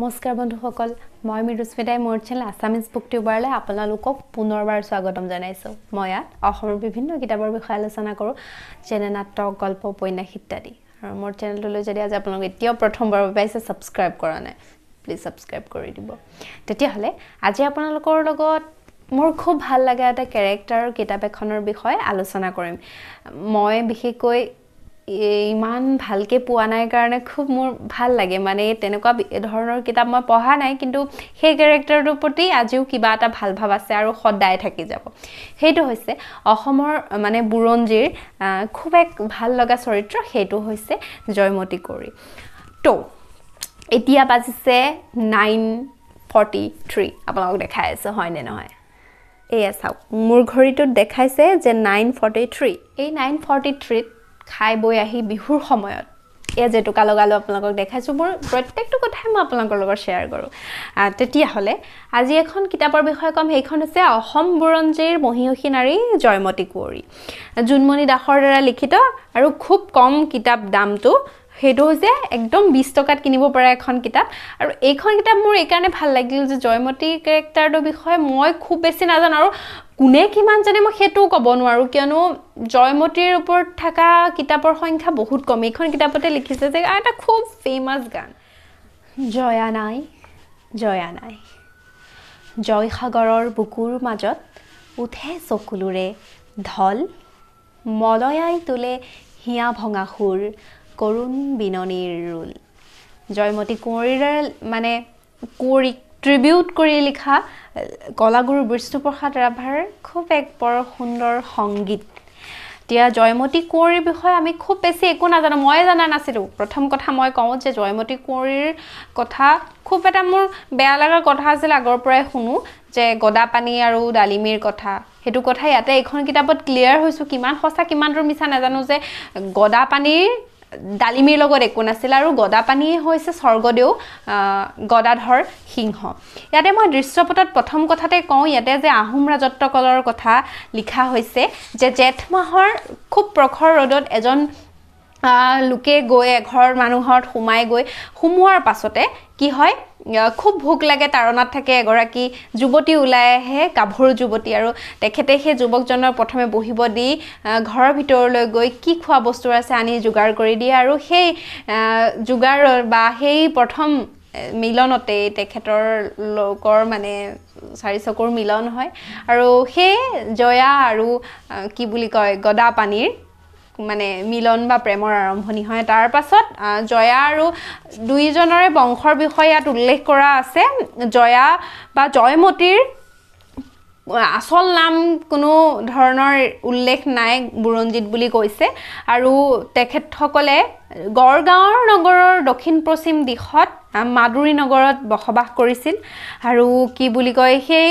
নমস্কাৰ বন্ধুসকল মই মৃদুস্মিতাই মোৰ চেনেল আছামিজ বুক টিউবাৰলৈ আপোনালোকক পুনৰবাৰ স্বাগতম জনাইছোঁ মই ইয়াত অসমৰ বিভিন্ন কিতাপৰ বিষয়ে আলোচনা কৰোঁ যেনে নাটক গল্প উপন্যাস ইত্যাদি আৰু মোৰ চেনেলটোলৈ যদি আজি আপোনালোকে এতিয়াও প্ৰথমবাৰ পাইছে ছাবস্ক্ৰাইব কৰা নাই প্লিজ ছাবস্ক্ৰাইব কৰি দিব তেতিয়াহ'লে আজি আপোনালোকৰ লগত মোৰ খুব ভাল লগা এটা কেৰেক্টাৰৰ কিতাপ এখনৰ বিষয়ে আলোচনা কৰিম মই বিশেষকৈ ইমান ভালকৈ পোৱা নাই কাৰণে খুব মোৰ ভাল লাগে মানে তেনেকুৱা ধৰণৰ কিতাপ মই পঢ়া নাই কিন্তু সেই কেৰেক্টাৰটোৰ প্ৰতি আজিও কিবা এটা ভাল ভাৱ আছে আৰু সদায় থাকি যাব সেইটো হৈছে অসমৰ মানে বুৰঞ্জীৰ খুব এক ভাল লগা চৰিত্ৰ সেইটো হৈছে জয়মতী কৌৰী তো এতিয়া বাজিছে নাইন ফৰ্টি থ্ৰী আপোনালোকক দেখাই আছে হয়নে নহয় এয়া চাওক মোৰ ঘড়ীটোত দেখাইছে যে নাইন ফৰ্টি থ্ৰী এই নাইন ফৰ্টি থ্ৰীত খাই বৈ আহি বিহুৰ সময়ত এয়া যে টোকা লগালো আপোনালোকক দেখাইছোঁ মোৰ প্ৰত্যেকটো কথাই মই আপোনালোকৰ লগত শ্বেয়াৰ কৰোঁ তেতিয়াহ'লে আজি এখন কিতাপৰ বিষয়ে ক'ম সেইখন হৈছে অসম বুৰঞ্জীৰ মহিষী নাৰী জয়মতী কুঁৱৰী জোনমণি দাসৰ দ্বাৰা লিখিত আৰু খুব কম কিতাপ দামটো সেইটো হৈছে একদম বিছ টকাত কিনিব পৰা এখন কিতাপ আৰু এইখন কিতাপ মোৰ এইকাৰণে ভাল লাগিল যে জয়মতীৰ কেৰেক্টাৰটোৰ বিষয়ে মই খুব বেছি নাজানো আৰু কোনে কিমান জানে মই সেইটোও ক'ব নোৱাৰোঁ কিয়নো জয়মতীৰ ওপৰত থকা কিতাপৰ সংখ্যা বহুত কম এইখন কিতাপতে লিখিছে যে এটা খুব ফেমাছ গান জয়া নাই জয়া নাই জয়সাগৰৰ বুকুৰ মাজত উঠে চকুলোৰে ঢল মলয়াই তোলে হিয়া ভঙা সুৰ কৰুণ বিননীৰ ৰোল জয়মতী কুঁৱৰীৰে মানে কুঁৱৰীক ট্ৰিবিউট কৰি লিখা কলাগুৰু বিষ্ণুপ্ৰসাদ ৰাভাৰ খুব এক বৰ সুন্দৰ সংগীত এতিয়া জয়মতী কুঁৱৰীৰ বিষয়ে আমি খুব বেছি একো নাজানো ময়ে জনা নাছিলোঁ প্ৰথম কথা মই কওঁ যে জয়মতী কুঁৱৰীৰ কথা খুব এটা মোৰ বেয়া লগা কথা আছিল আগৰ পৰাই শুনো যে গদাপানী আৰু ডালিমীৰ কথা সেইটো কথা ইয়াতে এইখন কিতাপত ক্লিয়াৰ হৈছোঁ কিমান সঁচা কিমানটো মিছা নাজানো যে গদাপানীৰ ডালিমিৰ লগত একো নাছিল আৰু গদাপানীয়ে হৈছে স্বৰ্গদেউ গদাধৰ সিংহ ইয়াতে মই দৃশ্যপটত প্ৰথম কথাতে কওঁ ইয়াতে যে আহোম ৰাজত্বকালৰ কথা লিখা হৈছে যে জেঠ মাহৰ খুব প্ৰখৰ ৰ'দত এজন লোকে গৈ এঘৰ মানুহত সোমাই গৈ সোমোৱাৰ পাছতে কি হয় খুব ভোক লাগে তাৰণাত থাকে এগৰাকী যুৱতী ওলাই আহে গাভৰু যুৱতী আৰু তেখেতে সেই যুৱকজনৰ প্ৰথমে বহিব দি ঘৰৰ ভিতৰলৈ গৈ কি খোৱা বস্তু আছে আনি যোগাৰ কৰি দিয়ে আৰু সেই যোগাৰ বা সেই প্ৰথম মিলনতেই তেখেতৰ লোকৰ মানে চাৰি চকুৰ মিলন হয় আৰু সেই জয়া আৰু কি বুলি কয় গদা পানীৰ মানে মিলন বা প্ৰেমৰ আৰম্ভণি হয় তাৰ পাছত জয়া আৰু দুয়োজনৰে বংশৰ বিষয়ে ইয়াত উল্লেখ কৰা আছে জয়া বা জয়মতীৰ আচল নাম কোনো ধৰণৰ উল্লেখ নাই বুৰঞ্জিত বুলি কৈছে আৰু তেখেতসকলে গড়গাঁৱৰ নগৰৰ দক্ষিণ পশ্চিম দিশত মাদুৰী নগৰত বসবাস কৰিছিল আৰু কি বুলি কয় সেই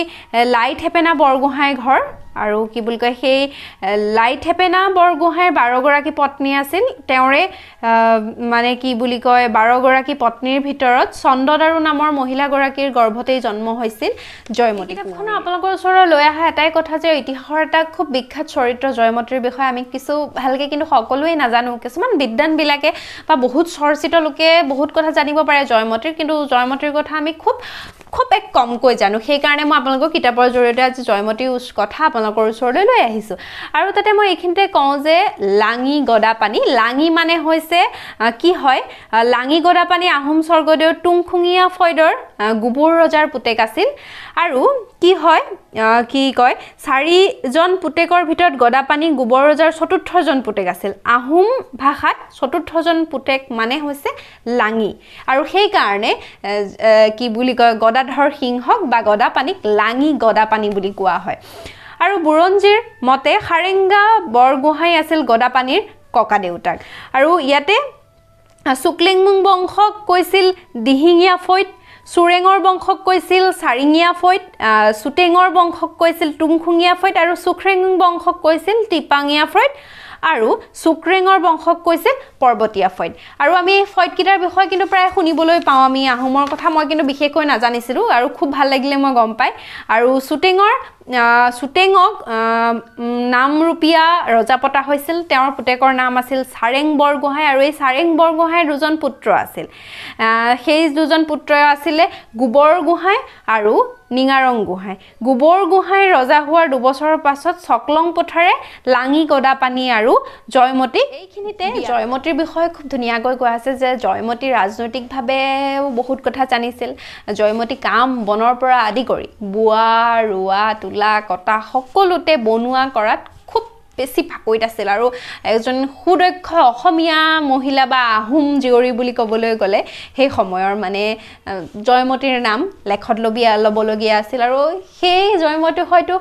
লাইট হেপেনা বৰগোহাঁই ঘৰ আৰু কি বুলি কয় সেই লাইট হেপেনা বৰগোহাঁইৰ বাৰগৰাকী পত্নী আছিল তেওঁৰে মানে কি বুলি কয় বাৰগৰাকী পত্নীৰ ভিতৰত চন্দ্ৰদাৰু নামৰ মহিলাগৰাকীৰ গৰ্ভতেই জন্ম হৈছিল জয়মতী কিতাপখন আপোনালোকৰ ওচৰলৈ লৈ অহা এটাই কথা যে ইতিহাসৰ এটা খুব বিখ্যাত চৰিত্ৰ জয়মতীৰ বিষয়ে আমি কিছু ভালকৈ কিন্তু সকলোৱে নাজানো কিছুমান বিদ্যানবিলাকে বা বহুত চৰ্চিত লোকে বহুত কথা জানিব পাৰে জয়মতীৰ কিন্তু জয়মতীৰ কথা আমি খুব খুব এক কমকৈ জানো সেইকাৰণে মই আপোনালোকৰ কিতাপৰ জৰিয়তে আজি জয়মতীৰ কথা আপোনালোকৰ ওচৰলৈ লৈ আহিছোঁ আৰু তাতে মই এইখিনিতে কওঁ যে লাঙি গদা পানী লাঙি মানে হৈছে কি হয় লাঙি গদা পানী আহোম স্বৰ্গদেউ টুংখুঙীয়া ফয়দৰ গোবৰ ৰজাৰ পুতেক আছিল আৰু কি হয় কি কয় চাৰিজন পুতেকৰ ভিতৰত গদাপানী গোবৰ ৰজাৰ চতুৰ্থজন পুতেক আছিল আহোম ভাষাত চতুৰ্থজন পুতেক মানে হৈছে লাঙি আৰু সেইকাৰণে কি বুলি কয় গদাধৰ সিংহক বা গদাপানীক লাঙি গদাপানী বুলি কোৱা হয় আৰু বুৰঞ্জীৰ মতে সাৰেঙ্গা বৰগোহাঁই আছিল গদাপানীৰ ককাদেউতাক আৰু ইয়াতে চুকলিংমুং বংশক কৈছিল দিহিঙীয়া ফৈত চুৰেঙৰ বংশক কৈছিল চাৰিঙীয়া ফৈত চুটেঙৰ বংশক কৈছিল টুংখুঙীয়া ফৈত আৰু চুখৰেং বংশক কৈছিল টিপাঙীয়া ফৈত আৰু চুকৰেঙৰ বংশক কৈছিল পৰ্বতীয়া ফৈদ আৰু আমি এই ফৈদকেইটাৰ বিষয়ে কিন্তু প্ৰায় শুনিবলৈ পাওঁ আমি আহোমৰ কথা মই কিন্তু বিশেষকৈ নাজানিছিলোঁ আৰু খুব ভাল লাগিলে মই গম পাই আৰু চুটেঙৰ চুটেঙক নামৰূপীয়া ৰজা পতা হৈছিল তেওঁৰ পুতেকৰ নাম আছিল চাৰেং বৰগোহাঁই আৰু এই চাৰেং বৰগোহাঁইৰ দুজন পুত্ৰ আছিল সেই দুজন পুত্ৰ আছিলে গোবৰ গোহাঁই আৰু নিঙাৰং গোহাঁই গোবৰগোহাঁই ৰজা হোৱাৰ দুবছৰৰ পাছত চকলং পথাৰে লাঙি গদাপানী আৰু জয়মতী এইখিনিতে জয়মতীৰ বিষয়ে খুব ধুনীয়াকৈ কোৱা হৈছে যে জয়মতী ৰাজনৈতিকভাৱেও বহুত কথা জানিছিল জয়মতী কাম বনৰ পৰা আদি কৰি বোৱা ৰোৱা তোলা তোলা কটা সকলোতে বনোৱা কৰাত খুব বেছি ফাকৈত আছিল আৰু এজন সুদক্ষ অসমীয়া মহিলা বা আহোম জীয়ৰী বুলি ক'বলৈ গ'লে সেই সময়ৰ মানে জয়মতীৰ নাম লেখত ল'বীয়া ল'বলগীয়া আছিল আৰু সেই জয়মতী হয়তো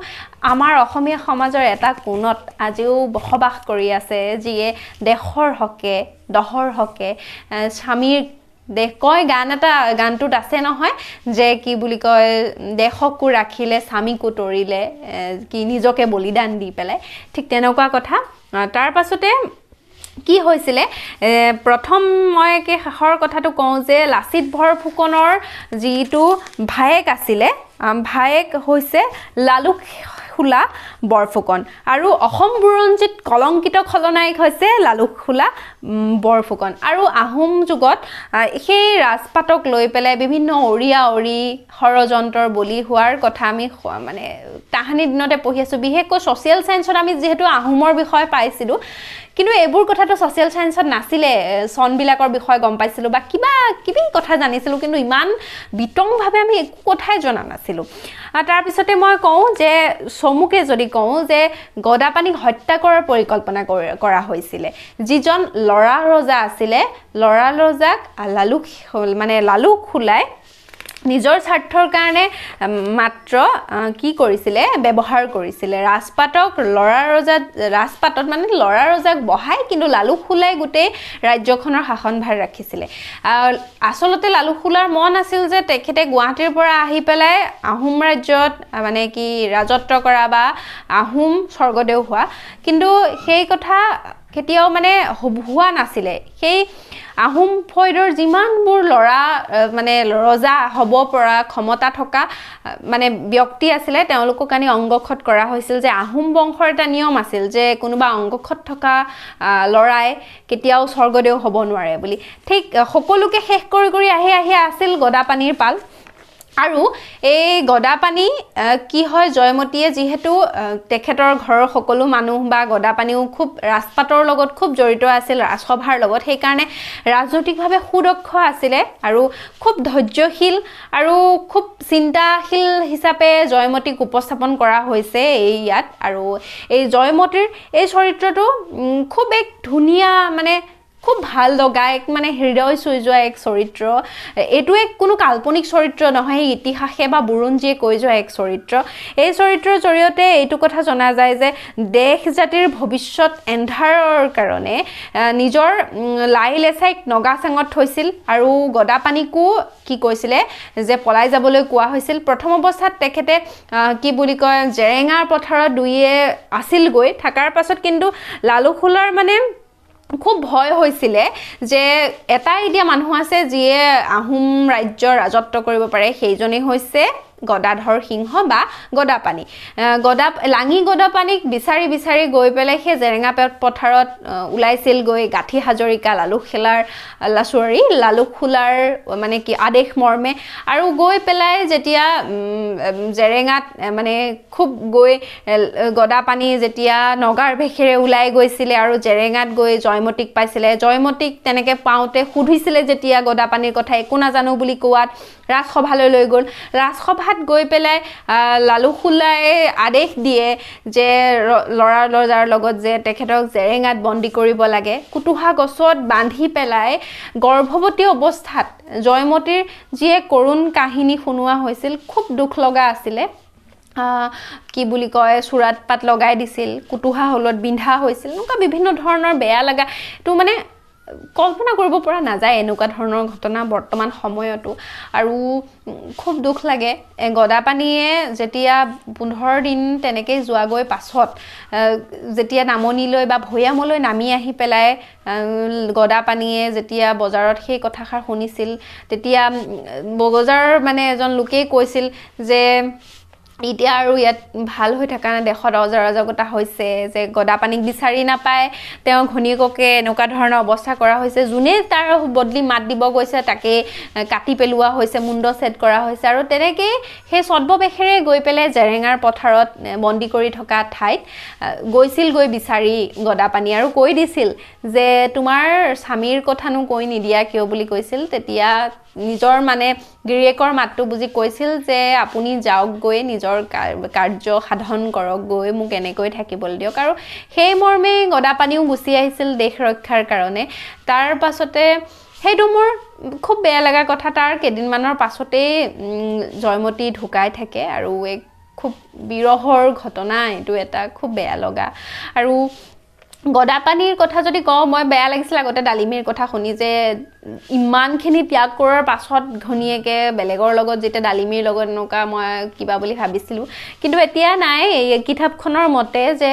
আমাৰ অসমীয়া সমাজৰ এটা কোণত আজিও বসবাস কৰি আছে যিয়ে দেশৰ হকে দহৰ হকে স্বামীৰ দেশ কয় গান এটা গানটোত আছে নহয় যে কি বুলি কয় দেশকো ৰাখিলে স্বামীকো তৰিলে কি নিজকে বলিদান দি পেলাই ঠিক তেনেকুৱা কথা তাৰপাছতে কি হৈছিলে প্ৰথম মই একেই শেষৰ কথাটো কওঁ যে লাচিত বৰফুকনৰ যিটো ভায়েক আছিলে ভায়েক হৈছে লালুক খোলা বৰফুকন আৰু অসম বুৰঞ্জীত কলংকিত খলনায়ক হৈছে লালুক খোলা বৰফুকন আৰু আহোম যুগত সেই ৰাজপাতক লৈ পেলাই বিভিন্ন অৰিয়া অৰি ষড়যন্ত্ৰৰ বলি হোৱাৰ কথা আমি মানে তাহানি দিনতে পঢ়ি আছোঁ বিশেষকৈ ছ'চিয়েল ছায়েন্সত আমি যিহেতু আহোমৰ বিষয়ে পাইছিলোঁ কিন্তু এইবোৰ কথাটো ছ'চিয়েল ছায়েন্সত নাছিলে চনবিলাকৰ বিষয়ে গম পাইছিলোঁ বা কিবা কিবি কথা জানিছিলোঁ কিন্তু ইমান বিতংভাৱে আমি একো কথাই জনা নাছিলোঁ তাৰপিছতে মই কওঁ যে চমুকে যদি কওঁ যে গদাপানীক হত্যা কৰাৰ পৰিকল্পনা কৰা হৈছিলে যিজন ল ল'ৰা ৰজা আছিলে ল'ৰা ৰজাক লালুক মানে লালু খোলাই নিজৰ স্বাৰ্থৰ কাৰণে মাত্ৰ কি কৰিছিলে ব্যৱহাৰ কৰিছিলে ৰাজপাটক ল'ৰা ৰজাত ৰাজপাটত মানে ল'ৰা ৰজাক বহাই কিন্তু লালু খোলাই গোটেই ৰাজ্যখনৰ শাসনভাৰ ৰাখিছিলে আচলতে লালু খোলাৰ মন আছিল যে তেখেতে গুৱাহাটীৰ পৰা আহি পেলাই আহোম ৰাজ্যত মানে কি ৰাজত্ব কৰা বা আহোম স্বৰ্গদেউ হোৱা কিন্তু সেই কথা কেতিয়াও মানে হোৱা নাছিলে সেই আহোম ফৈদৰ যিমানবোৰ ল'ৰা মানে ৰজা হ'ব পৰা ক্ষমতা থকা মানে ব্যক্তি আছিলে তেওঁলোকক আনি অংগক্ষত কৰা হৈছিল যে আহোম বংশৰ এটা নিয়ম আছিল যে কোনোবা অংগখত থকা ল'ৰাই কেতিয়াও স্বৰ্গদেউ হ'ব নোৱাৰে বুলি ঠিক সকলোকে শেষ কৰি কৰি আহি আহি আছিল গদাপানীৰ পাল আৰু এই গদাপানী কি হয় জয়মতীয়ে যিহেতু তেখেতৰ ঘৰৰ সকলো মানুহ বা গদাপানীও খুব ৰাজপাতৰ লগত খুব জড়িত আছিল ৰাজসভাৰ লগত সেইকাৰণে ৰাজনৈতিকভাৱে সুদক্ষ আছিলে আৰু খুব ধৈৰ্যশীল আৰু খুব চিন্তাশীল হিচাপে জয়মতীক উপস্থাপন কৰা হৈছে এই ইয়াত আৰু এই জয়মতীৰ এই চৰিত্ৰটো খুব এক ধুনীয়া মানে খুব ভাল লগা এক মানে হৃদয় চুই যোৱা এক চৰিত্ৰ এইটো এক কোনো কাল্পনিক চৰিত্ৰ নহয় এই ইতিহাসে বা বুৰঞ্জীয়ে কৈ যোৱা এক চৰিত্ৰ এই চৰিত্ৰৰ জৰিয়তে এইটো কথা জনা যায় যে দেশ জাতিৰ ভৱিষ্যত এন্ধাৰৰ কাৰণে নিজৰ লাই লেচাইক নগা চেঙত থৈছিল আৰু গদাপানীকো কি কৈছিলে যে পলাই যাবলৈ কোৱা হৈছিল প্ৰথম অৱস্থাত তেখেতে কি বুলি কয় জেৰেঙাৰ পথাৰত দুয়ে আছিলগৈ থকাৰ পাছত কিন্তু লালুখোলাৰ মানে খুব ভয় হৈছিলে যে এটা এতিয়া মানুহ আছে যিয়ে আহোম ৰাজ্যৰ ৰাজত্ব কৰিব পাৰে সেইজনেই হৈছে গদাধৰ সিংহ বা গদাপানী গদা লাঙি গদাপানীক বিচাৰি বিচাৰি গৈ পেলাই সেই জেৰেঙা পথাৰত ওলাইছিল গৈ গাঁঠি হাজৰিকা লালুক খেলাৰ লাচুৱাৰী লালুক খোলাৰ মানে কি আদেশ মৰ্মে আৰু গৈ পেলাই যেতিয়া জেৰেঙাত মানে খুব গৈ গদাপানী যেতিয়া নগাৰ ভেষেৰে ওলাই গৈছিলে আৰু জেৰেঙাত গৈ জয়মতীক পাইছিলে জয়মতীক তেনেকৈ পাওঁতে সুধিছিলে যেতিয়া গদাপানীৰ কথা একো নাজানো বুলি কোৱাত ৰাজসভালৈ লৈ গ'ল ৰাজসভা সভাত গৈ পেলাই লালুখোলাই আদেশ দিয়ে যে ল'ৰা ল'ৰাৰ লগত যে তেখেতক জেৰেঙাত বন্দী কৰিব লাগে কুটুহা গছত বান্ধি পেলাই গৰ্ভৱতী অৱস্থাত জয়মতীৰ যিয়ে কৰুণ কাহিনী শুনোৱা হৈছিল খুব দুখ লগা আছিলে কি বুলি কয় চূৰাত পাত লগাই দিছিল কুটুহা হলত বিন্ধা হৈছিল এনেকুৱা বিভিন্ন ধৰণৰ বেয়া লগা এইটো মানে কল্পনা কৰিব পৰা নাযায় এনেকুৱা ধৰণৰ ঘটনা বৰ্তমান সময়তো আৰু খুব দুখ লাগে গদাপানীয়ে যেতিয়া পোন্ধৰ দিন তেনেকৈ যোৱাগৈ পাছত যেতিয়া নামনিলৈ বা ভৈয়ামলৈ নামি আহি পেলাই গদাপানীয়ে যেতিয়া বজাৰত সেই কথাষাৰ শুনিছিল তেতিয়া বজাৰৰ মানে এজন লোকেই কৈছিল যে এতিয়া আৰু ইয়াত ভাল হৈ থকা নাই দেশত অজৰাজকতা হৈছে যে গদাপানীক বিচাৰি নাপায় তেওঁ ঘনীয়েককে এনেকুৱা ধৰণৰ অৱস্থা কৰা হৈছে যোনে তাৰ বদলি মাত দিব গৈছে তাকেই কাটি পেলোৱা হৈছে মুণ্ড ছেদ কৰা হৈছে আৰু তেনেকেই সেই ছদ্মবেশেৰে গৈ পেলাই জেৰেঙাৰ পথাৰত বন্দী কৰি থকা ঠাইত গৈছিল গৈ বিচাৰি গদাপানী আৰু কৈ দিছিল যে তোমাৰ স্বামীৰ কথানো কৈ নিদিয়া কিয় বুলি কৈছিল তেতিয়া নিজৰ মানে গিৰিয়েকৰ মাতটো বুজি কৈছিল যে আপুনি যাওক গৈ নিজৰ কাৰ্য সাধন কৰক গৈ মোক এনেকৈ থাকিবলৈ দিয়ক আৰু সেই মৰ্মেই গদা পানীও গুচি আহিছিল দেশ ৰক্ষাৰ কাৰণে তাৰ পাছতে সেইটো মোৰ খুব বেয়া লগা কথা তাৰ কেইদিনমানৰ পাছতেই জয়মতী ঢুকাই থাকে আৰু এক খুব বিৰহৰ ঘটনা এইটো এটা খুব বেয়া লগা আৰু গদাপানীৰ কথা যদি কওঁ মই বেয়া লাগিছিল আগতে ডালিমীৰ কথা শুনি যে ইমানখিনি ত্যাগ কৰাৰ পাছত ঘনীয়েকে বেলেগৰ লগত যেতিয়া ডালিমীৰ লগত এনেকুৱা মই কিবা বুলি ভাবিছিলোঁ কিন্তু এতিয়া নাই এই কিতাপখনৰ মতে যে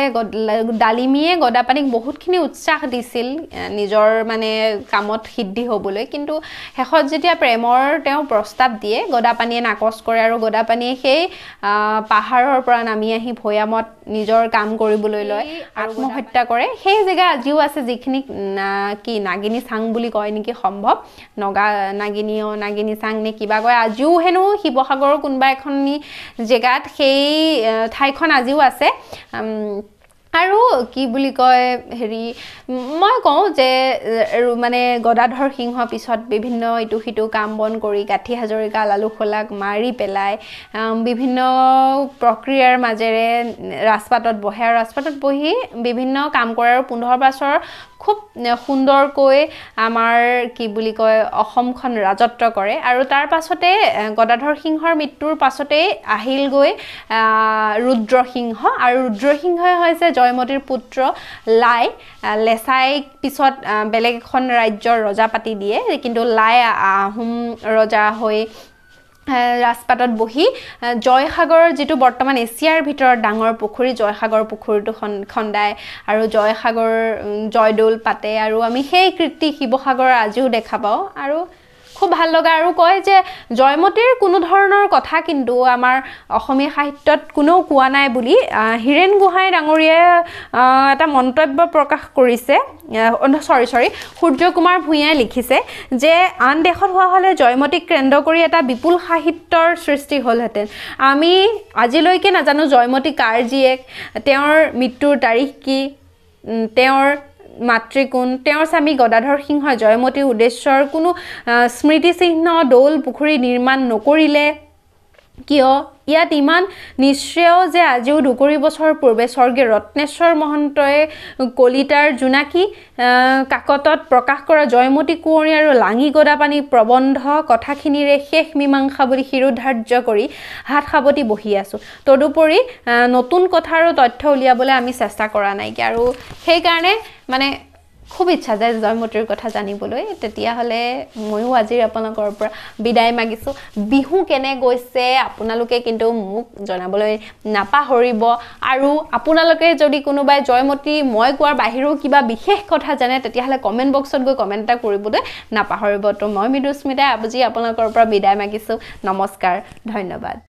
ডালিমীয়ে গদাপানীক বহুতখিনি উৎসাহ দিছিল নিজৰ মানে কামত সিদ্ধি হ'বলৈ কিন্তু শেষত যেতিয়া প্ৰেমৰ তেওঁ প্ৰস্তাৱ দিয়ে গদাপানীয়ে নাকচ কৰে আৰু গদাপানীয়ে সেই পাহাৰৰ পৰা নামি আহি ভৈয়ামত নিজৰ কাম কৰিবলৈ লয় আত্মহত্যা কৰে সেই জেগা আজিও আছে যিখিনি না কি নাগিনী চাং বুলি কয় নেকি সম্ভৱ নগা নাগিনী অ নাগিনী চাং নে কিবা কয় আজিও হেনো শিৱসাগৰৰ কোনোবা এখনি জেগাত সেই ঠাইখন আজিও আছে আৰু কি বুলি কয় হেৰি মই কওঁ যে মানে গদাধৰ সিংহ পিছত বিভিন্ন ইটো সিটো কাম বন কৰি কাঠি হাজৰিকা লালুখোলাক মাৰি পেলাই বিভিন্ন প্ৰক্ৰিয়াৰ মাজেৰে ৰাজপাতত বহে আৰু ৰাজপাতত বহি বিভিন্ন কাম কৰে আৰু পোন্ধৰ বছৰ খুব সুন্দৰকৈ আমাৰ কি বুলি কয় অসমখন ৰাজত্ব কৰে আৰু তাৰ পাছতে গদাধৰ সিংহৰ মৃত্যুৰ পাছতেই আহিলগৈ ৰুদ্ৰসিংহ আৰু ৰুদ্ৰসিংহই হৈছে জয়মতীৰ পুত্ৰ লাই লেচাইক পিছত বেলেগ এখন ৰাজ্যৰ ৰজা পাতি দিয়ে কিন্তু লাই আহোম ৰজা হৈ ৰাজপাটত বহি জয়সাগৰৰ যিটো বৰ্তমান এছিয়াৰ ভিতৰত ডাঙৰ পুখুৰী জয়সাগৰ পুখুৰীটো খন্দায় আৰু জয়সাগৰ জয়দৌল পাতে আৰু আমি সেই কীৰ্তি শিৱসাগৰৰ আজিও দেখা পাওঁ আৰু খুব ভাল লগা আৰু কয় যে জয়মতীৰ কোনো ধৰণৰ কথা কিন্তু আমাৰ অসমীয়া সাহিত্যত কোনেও কোৱা নাই বুলি হীৰেণ গোহাঁই ডাঙৰীয়াই এটা মন্তব্য প্ৰকাশ কৰিছে চৰি চৰি সূৰ্য কুমাৰ ভূঞাই লিখিছে যে আন দেশত হোৱা হ'লে জয়মতীক কেন্দ্ৰ কৰি এটা বিপুল সাহিত্যৰ সৃষ্টি হ'লহেঁতেন আমি আজিলৈকে নাজানো জয়মতী কাৰ জীয়েক তেওঁৰ মৃত্যুৰ তাৰিখ কি তেওঁৰ মাতৃ কোন তেওঁৰ স্বামী গদাধৰ সিংহই জয়মতীৰ উদ্দেশ্যৰ কোনো স্মৃতিচিহ্ন দৌল পুখুৰী নিৰ্মাণ নকৰিলে কিয় ইয়াত ইমান নিশ্চয় যে আজিও দুকুৰি বছৰ পূৰ্বে স্বৰ্গীয় ৰত্নেশ্বৰ মহন্তই কলিতাৰ জোনাকী কাকতত প্ৰকাশ কৰা জয়মতী কুঁৱৰী আৰু লাঙি গদাপানী প্ৰবন্ধ কথাখিনিৰে শেষ মীমাংসা বুলি শিৰোধাৰ্য কৰি হাত সাৱতি বহি আছোঁ তদুপৰি নতুন কথা আৰু তথ্য উলিয়াবলৈ আমি চেষ্টা কৰা নাইকিয়া আৰু সেইকাৰণে মানে খুব ইচ্ছা যায় জয়মতীৰ কথা জানিবলৈ তেতিয়াহ'লে ময়ো আজিৰ আপোনালোকৰ পৰা বিদায় মাগিছোঁ বিহু কেনে গৈছে আপোনালোকে কিন্তু মোক জনাবলৈ নাপাহৰিব আৰু আপোনালোকে যদি কোনোবাই জয়মতী মই কোৱাৰ বাহিৰেও কিবা বিশেষ কথা জানে তেতিয়াহ'লে কমেণ্ট বক্সত গৈ কমেণ্ট এটা কৰিবলৈ নাপাহৰিব তো মই মৃদুস্মিতাই আজি আপোনালোকৰ পৰা বিদায় মাগিছোঁ নমস্কাৰ ধন্যবাদ